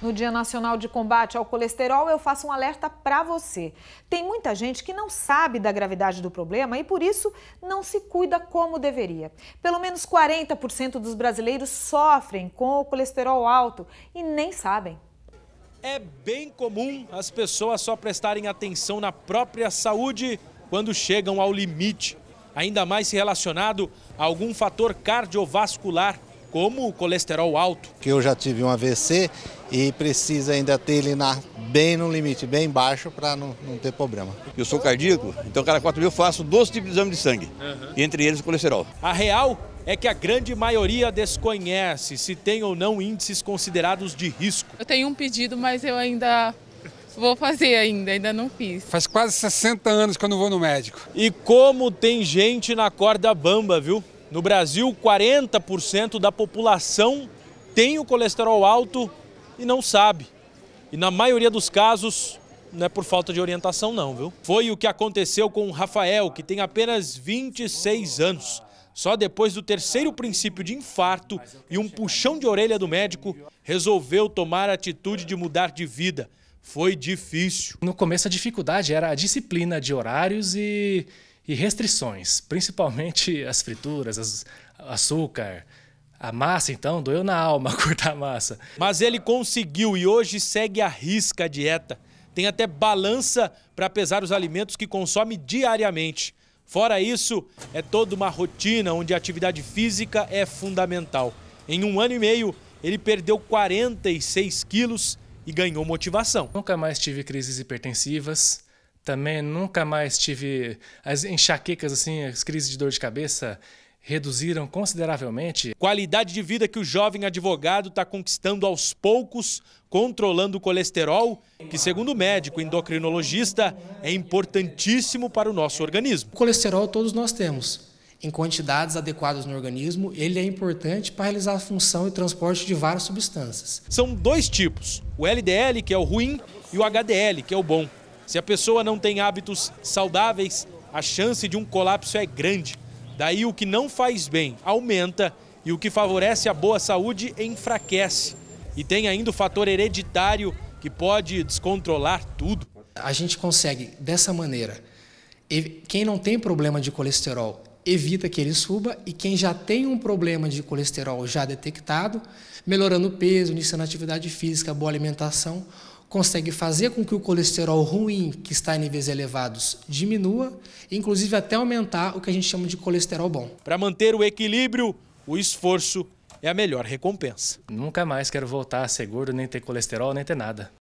No Dia Nacional de Combate ao Colesterol, eu faço um alerta para você. Tem muita gente que não sabe da gravidade do problema e, por isso, não se cuida como deveria. Pelo menos 40% dos brasileiros sofrem com o colesterol alto e nem sabem. É bem comum as pessoas só prestarem atenção na própria saúde quando chegam ao limite, ainda mais se relacionado a algum fator cardiovascular como o colesterol alto. Que eu já tive um AVC e precisa ainda ter ele na, bem no limite, bem baixo, para não, não, ter problema. Eu sou cardíaco, então cada quatro mil eu faço 12 tipos de exame de sangue, uhum. entre eles o colesterol. A real é que a grande maioria desconhece se tem ou não índices considerados de risco. Eu tenho um pedido, mas eu ainda Vou fazer ainda, ainda não fiz. Faz quase 60 anos que eu não vou no médico. E como tem gente na corda bamba, viu? No Brasil, 40% da população tem o colesterol alto e não sabe. E na maioria dos casos, não é por falta de orientação não, viu? Foi o que aconteceu com o Rafael, que tem apenas 26 anos. Só depois do terceiro princípio de infarto e um puxão de orelha do médico, resolveu tomar a atitude de mudar de vida. Foi difícil. No começo a dificuldade era a disciplina de horários e e restrições, principalmente as frituras, as, açúcar, a massa, então, doeu na alma cortar a massa. Mas ele conseguiu e hoje segue a risca a dieta. Tem até balança para pesar os alimentos que consome diariamente. Fora isso, é toda uma rotina onde a atividade física é fundamental. Em um ano e meio, ele perdeu 46 quilos e ganhou motivação. Nunca mais tive crises hipertensivas, também nunca mais tive as enxaquecas, assim, as crises de dor de cabeça reduziram consideravelmente. Qualidade de vida que o jovem advogado está conquistando aos poucos, controlando o colesterol, que segundo o médico endocrinologista é importantíssimo para o nosso organismo. O colesterol todos nós temos. Em quantidades adequadas no organismo, ele é importante para realizar a função e transporte de várias substâncias. São dois tipos: o LDL, que é o ruim, e o HDL, que é o bom. Se a pessoa não tem hábitos saudáveis, a chance de um colapso é grande. Daí o que não faz bem aumenta e o que favorece a boa saúde enfraquece. E tem ainda o fator hereditário que pode descontrolar tudo. A gente consegue, dessa maneira, quem não tem problema de colesterol evita que ele suba e quem já tem um problema de colesterol já detectado, melhorando o peso, iniciando atividade física, boa alimentação, consegue fazer com que o colesterol ruim, que está em níveis elevados, diminua, inclusive até aumentar o que a gente chama de colesterol bom. Para manter o equilíbrio, o esforço é a melhor recompensa. Nunca mais quero voltar a ser gordo, nem ter colesterol, nem ter nada.